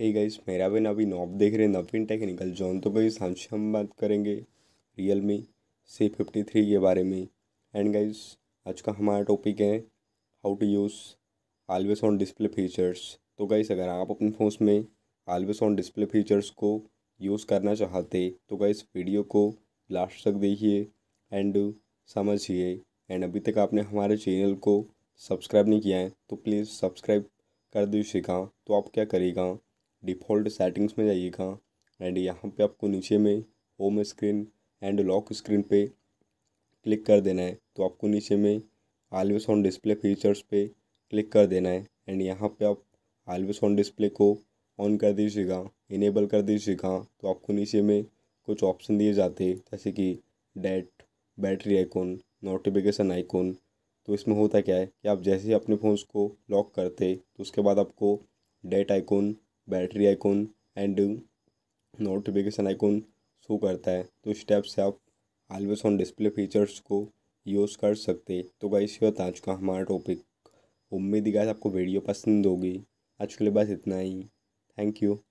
hey guys मेरा भी नवीन op देख रहे हैं नवीन टेक्निकल जॉन तो गाइस हम हम बात करेंगे realme C fifty three के बारे में एंड गाइस आज का हमारा टॉपिक है how to use always on display features तो गाइस अगर आप अपने फ़ोन में आलवेज ऑन डिस्प्ले फीचर्स को यूज़ करना चाहते तो गाइस वीडियो को लास्ट तक देखिए एंड समझिए एंड अभी तक आपने हमारे चैनल को सब्सक्राइब नहीं किया है तो प्लीज़ सब्सक्राइब कर दीजिएगा तो आप क्या करेगा डिफ़ॉल्ट सेटिंग्स में जाइएगा एंड यहाँ पे आपको नीचे में home screen and lock screen पे क्लिक कर देना है तो आपको नीचे में आलवेस ऑन डिस्प्ले फीचर्स पे क्लिक कर देना है एंड यहाँ पे आप आलवेस ऑन डिस्प्ले को ऑन कर दीजिएगा इनेबल कर दीजिएगा तो आपको नीचे में कुछ ऑप्शन दिए जाते जैसे कि date battery icon notification icon तो इसमें होता क्या है कि आप जैसे ही अपने फ़ोन को लॉक करते तो उसके बाद आपको date icon battery icon and notification icon show करता है तो इस टाइप से आप आलवेज ऑन डिस्प्ले फीचर्स को यूज़ कर सकते तो गाइस ये बता चुका हमारा टॉपिक उम्मीद गाइस आपको वीडियो पसंद होगी आज के लिए बस इतना ही थैंक यू